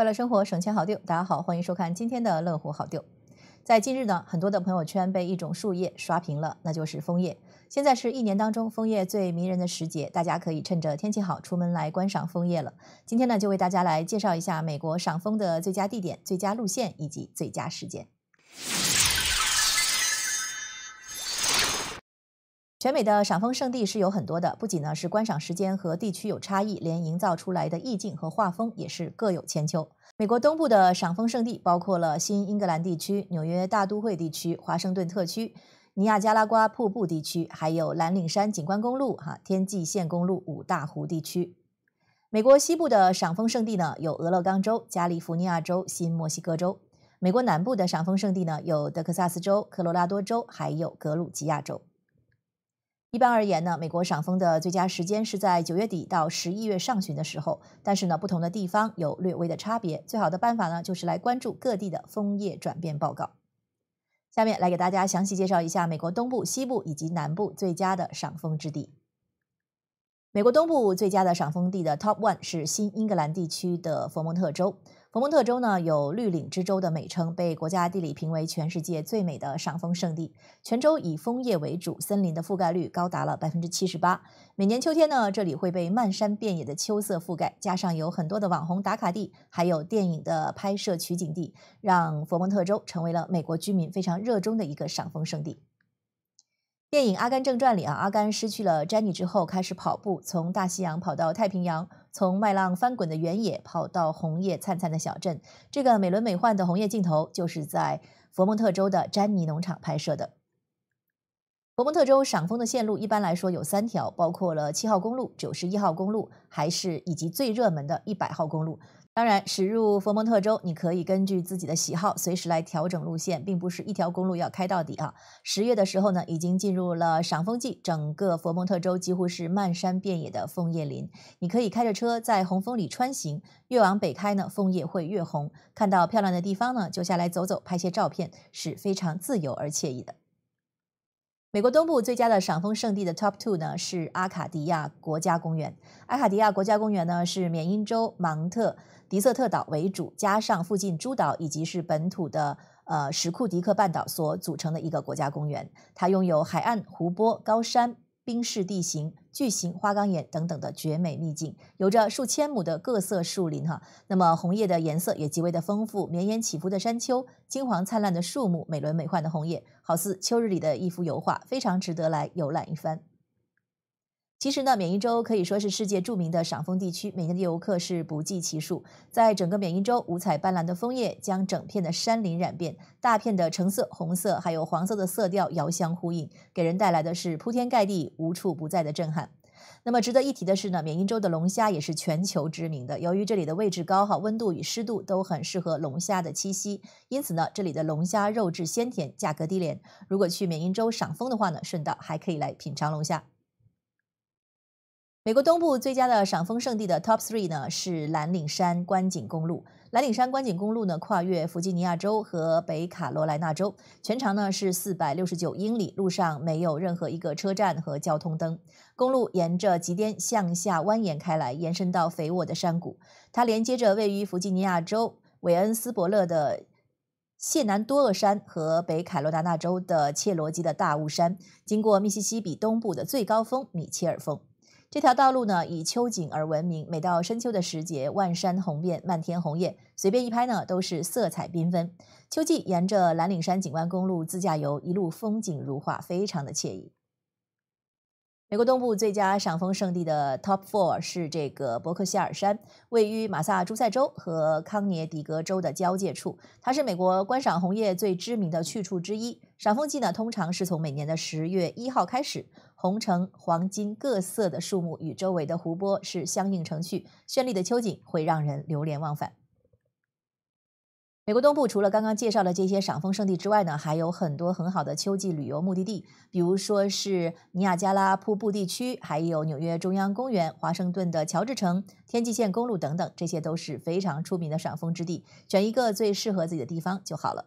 快乐生活，省钱好丢。大家好，欢迎收看今天的乐活好丢。在近日呢，很多的朋友圈被一种树叶刷屏了，那就是枫叶。现在是一年当中枫叶最迷人的时节，大家可以趁着天气好出门来观赏枫叶了。今天呢，就为大家来介绍一下美国赏枫的最佳地点、最佳路线以及最佳时间。全美的赏风圣地是有很多的，不仅呢是观赏时间和地区有差异，连营造出来的意境和画风也是各有千秋。美国东部的赏风圣地包括了新英格兰地区、纽约大都会地区、华盛顿特区、尼亚加拉瓜瀑布地区，还有蓝岭山景观公路、哈天际线公路五大湖地区。美国西部的赏风圣地呢有俄勒冈州、加利福尼亚州、新墨西哥州。美国南部的赏风圣地呢有德克萨斯州、科罗拉多州，还有格鲁吉亚州。一般而言呢，美国赏枫的最佳时间是在九月底到十一月上旬的时候。但是呢，不同的地方有略微的差别。最好的办法呢，就是来关注各地的枫叶转变报告。下面来给大家详细介绍一下美国东部、西部以及南部最佳的赏枫之地。美国东部最佳的赏枫地的 Top One 是新英格兰地区的佛蒙特州。佛蒙特州呢有绿岭之州的美称，被国家地理评为全世界最美的赏枫圣地。全州以枫叶为主，森林的覆盖率高达了百分之七十八。每年秋天呢，这里会被漫山遍野的秋色覆盖，加上有很多的网红打卡地，还有电影的拍摄取景地，让佛蒙特州成为了美国居民非常热衷的一个赏枫圣地。电影《阿甘正传》里啊，阿甘失去了詹妮之后，开始跑步，从大西洋跑到太平洋，从麦浪翻滚的原野跑到红叶灿灿的小镇。这个美轮美奂的红叶镜头，就是在佛蒙特州的詹妮农场拍摄的。佛蒙特州赏枫的线路一般来说有三条，包括了七号公路、九十一号公路，还是以及最热门的一百号公路。当然，驶入佛蒙特州，你可以根据自己的喜好随时来调整路线，并不是一条公路要开到底啊。十月的时候呢，已经进入了赏枫季，整个佛蒙特州几乎是漫山遍野的枫叶林。你可以开着车在红枫里穿行，越往北开呢，枫叶会越红。看到漂亮的地方呢，就下来走走，拍些照片，是非常自由而惬意的。美国东部最佳的赏枫圣地的 top two 呢，是阿卡迪亚国家公园。阿卡迪亚国家公园呢，是缅因州芒特迪瑟特岛为主，加上附近诸岛以及是本土的呃什库迪克半岛所组成的一个国家公园。它拥有海岸、湖泊、高山、冰室地形。巨型花岗岩等等的绝美秘境，有着数千亩的各色树林哈，那么红叶的颜色也极为的丰富，绵延起伏的山丘，金黄灿烂的树木，美轮美奂的红叶，好似秋日里的一幅油画，非常值得来游览一番。其实呢，缅因州可以说是世界著名的赏枫地区，每年的游客是不计其数。在整个缅因州，五彩斑斓的枫叶将整片的山林染遍，大片的橙色、红色还有黄色的色调遥相呼应，给人带来的是铺天盖地、无处不在的震撼。那么值得一提的是呢，缅因州的龙虾也是全球知名的。由于这里的位置高哈，温度与湿度都很适合龙虾的栖息，因此呢，这里的龙虾肉质鲜甜，价格低廉。如果去缅因州赏枫的话呢，顺道还可以来品尝龙虾。美国东部最佳的赏枫圣地的 top three 呢是蓝岭山观景公路。蓝岭山观景公路呢跨越弗吉尼亚州和北卡罗来纳州，全长呢是四百六十九英里，路上没有任何一个车站和交通灯。公路沿着极巅向下蜿蜒开来，延伸到肥沃的山谷。它连接着位于弗吉尼亚州韦恩斯伯勒的谢南多厄山和北卡罗来纳州的切罗基的大雾山，经过密西西比东部的最高峰米切尔峰。这条道路呢以秋景而闻名，每到深秋的时节，万山红遍，漫天红叶，随便一拍呢都是色彩缤纷。秋季沿着蓝岭山景观公路自驾游，一路风景如画，非常的惬意。美国东部最佳赏枫圣地的 Top Four 是这个伯克希尔山，位于马萨诸塞州和康涅狄格州的交界处。它是美国观赏红叶最知名的去处之一。赏枫季呢，通常是从每年的十月一号开始。红橙黄金各色的树木与周围的湖泊是相映成趣，绚丽的秋景会让人流连忘返。美国东部除了刚刚介绍的这些赏枫圣地之外呢，还有很多很好的秋季旅游目的地，比如说是尼亚加拉瀑布地区，还有纽约中央公园、华盛顿的乔治城、天际线公路等等，这些都是非常出名的赏枫之地，选一个最适合自己的地方就好了。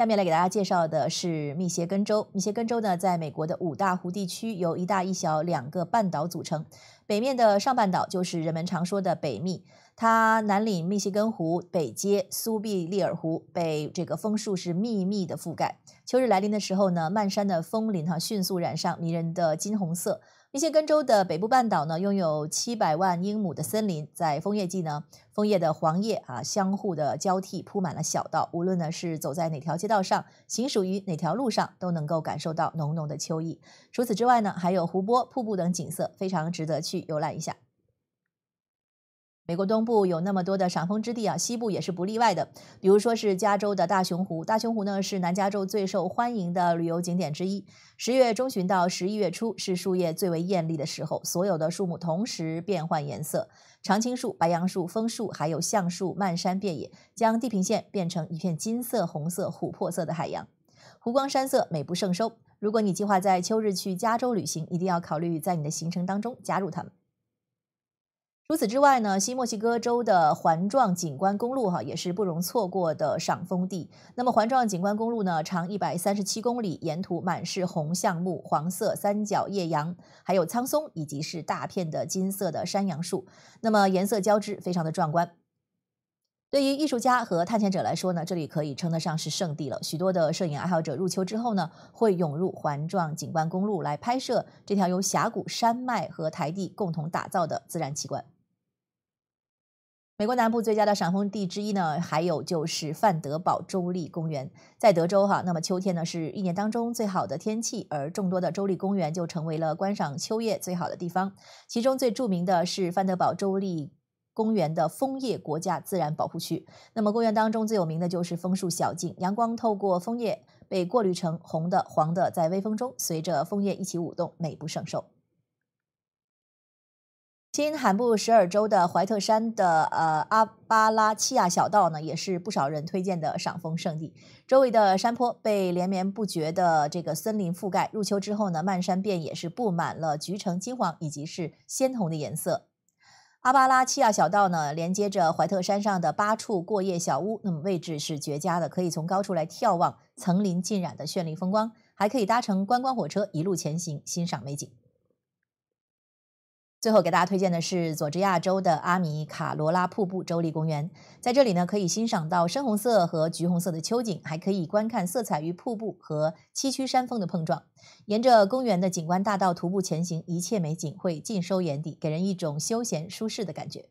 下面来给大家介绍的是密歇根州。密歇根州呢，在美国的五大湖地区，由一大一小两个半岛组成。北面的上半岛就是人们常说的北密，它南临密歇根湖，北接苏必利尔湖，被这个枫树是密密的覆盖。秋日来临的时候呢，漫山的枫林哈迅速染上迷人的金红色。密歇根州的北部半岛呢，拥有七百万英亩的森林。在枫叶季呢，枫叶的黄叶啊相互的交替，铺满了小道。无论呢是走在哪条街道上，行属于哪条路上，都能够感受到浓浓的秋意。除此之外呢，还有湖泊、瀑布等景色，非常值得去游览一下。美国东部有那么多的赏枫之地啊，西部也是不例外的。比如说是加州的大熊湖，大熊湖呢是南加州最受欢迎的旅游景点之一。十月中旬到十一月初是树叶最为艳丽的时候，所有的树木同时变换颜色，常青树、白杨树、枫树还有橡树漫山遍野，将地平线变成一片金色、红色、琥珀色的海洋，湖光山色美不胜收。如果你计划在秋日去加州旅行，一定要考虑在你的行程当中加入它们。除此之外呢，新墨西哥州的环状景观公路哈也是不容错过的赏枫地。那么环状景观公路呢，长一百三十七公里，沿途满是红橡木、黄色三角叶杨，还有苍松，以及是大片的金色的山杨树。那么颜色交织，非常的壮观。对于艺术家和探险者来说呢，这里可以称得上是圣地了。许多的摄影爱好者入秋之后呢，会涌入环状景观公路来拍摄这条由峡谷、山脉和台地共同打造的自然奇观。美国南部最佳的赏枫地之一呢，还有就是范德堡州立公园，在德州哈。那么秋天呢是一年当中最好的天气，而众多的州立公园就成为了观赏秋叶最好的地方。其中最著名的是范德堡州立公园的枫叶国家自然保护区。那么公园当中最有名的就是枫树小径，阳光透过枫叶被过滤成红的、黄的，在微风中随着枫叶一起舞动，美不胜收。新罕布什尔州的怀特山的呃阿巴拉契亚小道呢，也是不少人推荐的赏枫圣地。周围的山坡被连绵不绝的这个森林覆盖，入秋之后呢，漫山遍野是布满了橘橙金黄以及是鲜红的颜色。阿巴拉契亚小道呢，连接着怀特山上的八处过夜小屋，那么位置是绝佳的，可以从高处来眺望层林尽染的绚丽风光，还可以搭乘观光火车一路前行，欣赏美景。最后给大家推荐的是佐治亚州的阿米卡罗拉瀑布州立公园，在这里呢，可以欣赏到深红色和橘红色的秋景，还可以观看色彩与瀑布和崎岖山峰的碰撞。沿着公园的景观大道徒步前行，一切美景会尽收眼底，给人一种休闲舒适的感觉。